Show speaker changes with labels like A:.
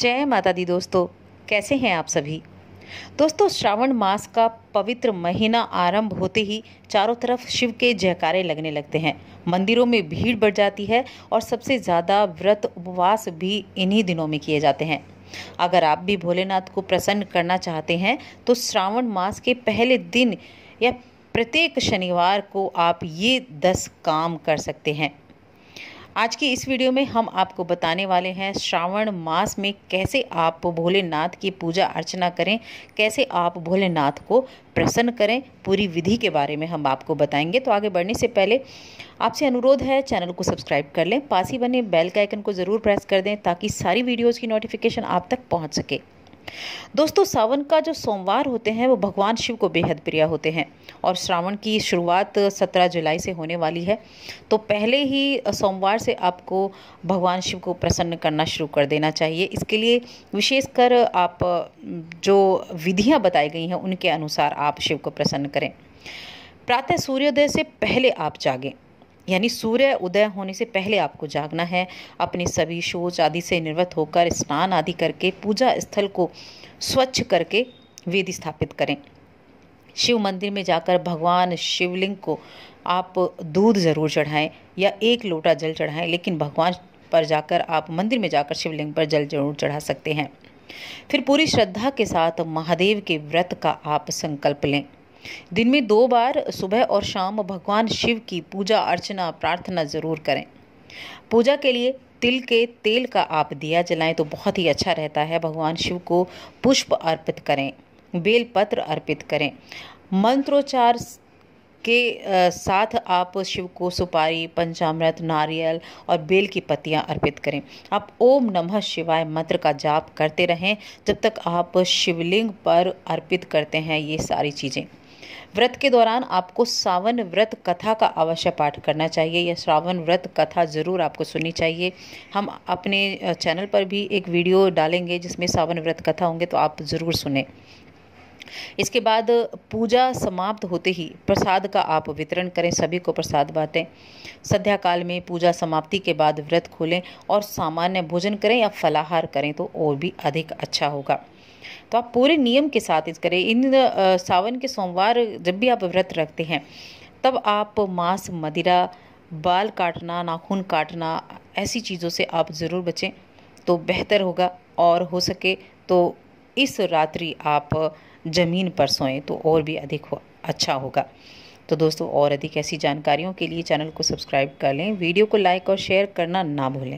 A: जय माता दी दोस्तों कैसे हैं आप सभी दोस्तों श्रावण मास का पवित्र महीना आरंभ होते ही चारों तरफ शिव के जयकारे लगने लगते हैं मंदिरों में भीड़ बढ़ जाती है और सबसे ज़्यादा व्रत उपवास भी इन्हीं दिनों में किए जाते हैं अगर आप भी भोलेनाथ को प्रसन्न करना चाहते हैं तो श्रावण मास के पहले दिन या प्रत्येक शनिवार को आप ये दस काम कर सकते हैं आज की इस वीडियो में हम आपको बताने वाले हैं श्रावण मास में कैसे आप भोलेनाथ की पूजा अर्चना करें कैसे आप भोलेनाथ को प्रसन्न करें पूरी विधि के बारे में हम आपको बताएंगे तो आगे बढ़ने से पहले आपसे अनुरोध है चैनल को सब्सक्राइब कर लें पास ही बने बेल के आइकन को ज़रूर प्रेस कर दें ताकि सारी वीडियोज़ की नोटिफिकेशन आप तक पहुँच सके दोस्तों सावन का जो सोमवार होते हैं वो भगवान शिव को बेहद प्रिय होते हैं और श्रावण की शुरुआत 17 जुलाई से होने वाली है तो पहले ही सोमवार से आपको भगवान शिव को प्रसन्न करना शुरू कर देना चाहिए इसके लिए विशेषकर आप जो विधियाँ बताई गई हैं उनके अनुसार आप शिव को प्रसन्न करें प्रातः सूर्योदय से पहले आप जागें यानी सूर्य उदय होने से पहले आपको जागना है अपने सभी शोच आदि से निर्वत होकर स्नान आदि करके पूजा स्थल को स्वच्छ करके वेद स्थापित करें शिव मंदिर में जाकर भगवान शिवलिंग को आप दूध ज़रूर चढ़ाएं या एक लोटा जल चढ़ाएं लेकिन भगवान पर जाकर आप मंदिर में जाकर शिवलिंग पर जल जरूर चढ़ा सकते हैं फिर पूरी श्रद्धा के साथ महादेव के व्रत का आप संकल्प लें दिन में दो बार सुबह और शाम भगवान शिव की पूजा अर्चना प्रार्थना ज़रूर करें पूजा के लिए तिल के तेल का आप दिया जलाएं तो बहुत ही अच्छा रहता है भगवान शिव को पुष्प अर्पित करें बेलपत्र अर्पित करें मंत्रोच्चार के साथ आप शिव को सुपारी पंचामृत नारियल और बेल की पत्तियां अर्पित करें आप ओम नमः शिवाय मंत्र का जाप करते रहें जब तक आप शिवलिंग पर अर्पित करते हैं ये सारी चीज़ें व्रत के दौरान आपको सावन व्रत कथा का अवश्य पाठ करना चाहिए या श्रावण व्रत कथा ज़रूर आपको सुननी चाहिए हम अपने चैनल पर भी एक वीडियो डालेंगे जिसमें सावन व्रत कथा होंगे तो आप ज़रूर सुने इसके बाद पूजा समाप्त होते ही प्रसाद का आप वितरण करें सभी को प्रसाद बांटें संध्या काल में पूजा समाप्ति के बाद व्रत खोलें और सामान्य भोजन करें या फलाहार करें तो और भी अधिक अच्छा होगा तो आप पूरे नियम के साथ इस करें इन सावन के सोमवार जब भी आप व्रत रखते हैं तब आप मांस मदिरा बाल काटना नाखून काटना ऐसी चीज़ों से आप ज़रूर बचें तो बेहतर होगा और हो सके तो इस रात्रि आप ज़मीन पर सोएं तो और भी अधिक हो, अच्छा होगा तो दोस्तों और अधिक ऐसी जानकारियों के लिए चैनल को सब्सक्राइब कर लें वीडियो को लाइक और शेयर करना ना भूलें